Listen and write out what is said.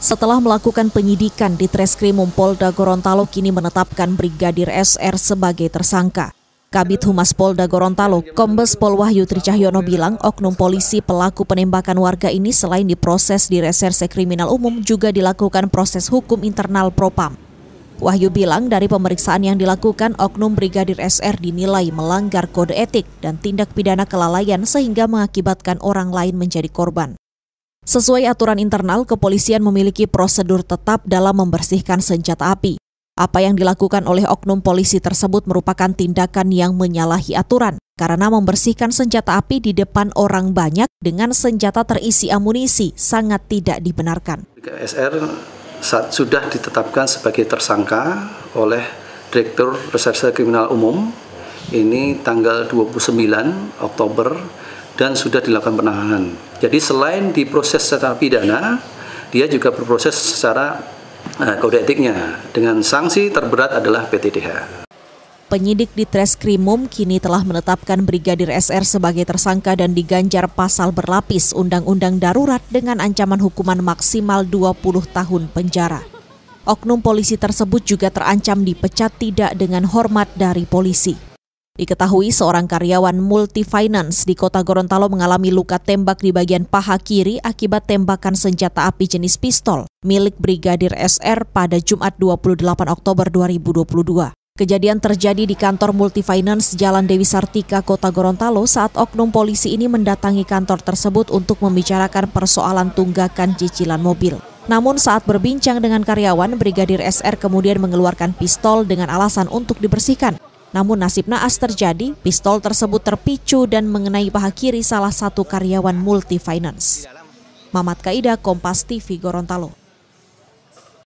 Setelah melakukan penyidikan di Treskrimum Polda Gorontalo kini menetapkan Brigadir SR sebagai tersangka. Kabit Humas Polda Gorontalo, Kombes Pol Wahyu Tricahyono bilang oknum polisi pelaku penembakan warga ini selain diproses di Reserse Kriminal Umum juga dilakukan proses hukum internal Propam. Wahyu bilang dari pemeriksaan yang dilakukan oknum Brigadir SR dinilai melanggar kode etik dan tindak pidana kelalaian sehingga mengakibatkan orang lain menjadi korban. Sesuai aturan internal, kepolisian memiliki prosedur tetap dalam membersihkan senjata api. Apa yang dilakukan oleh oknum polisi tersebut merupakan tindakan yang menyalahi aturan karena membersihkan senjata api di depan orang banyak dengan senjata terisi amunisi sangat tidak dibenarkan. SR saat sudah ditetapkan sebagai tersangka oleh Direktur Reserse Kriminal Umum ini tanggal 29 Oktober dan sudah dilakukan penahanan. Jadi selain diproses secara pidana, dia juga berproses secara uh, kode etiknya dengan sanksi terberat adalah PTDH. Penyidik di Treskrimum kini telah menetapkan Brigadir SR sebagai tersangka dan diganjar pasal berlapis Undang-Undang Darurat dengan ancaman hukuman maksimal 20 tahun penjara. Oknum polisi tersebut juga terancam dipecat tidak dengan hormat dari polisi. Diketahui seorang karyawan multi finance di kota Gorontalo mengalami luka tembak di bagian paha kiri akibat tembakan senjata api jenis pistol milik Brigadir SR pada Jumat 28 Oktober 2022. Kejadian terjadi di kantor Multi Finance Jalan Dewi Sartika, Kota Gorontalo saat oknum polisi ini mendatangi kantor tersebut untuk membicarakan persoalan tunggakan cicilan mobil. Namun saat berbincang dengan karyawan, Brigadir SR kemudian mengeluarkan pistol dengan alasan untuk dibersihkan. Namun nasib naas terjadi, pistol tersebut terpicu dan mengenai paha kiri salah satu karyawan multifinance. Mamat Kaida, Kompas TV, Gorontalo.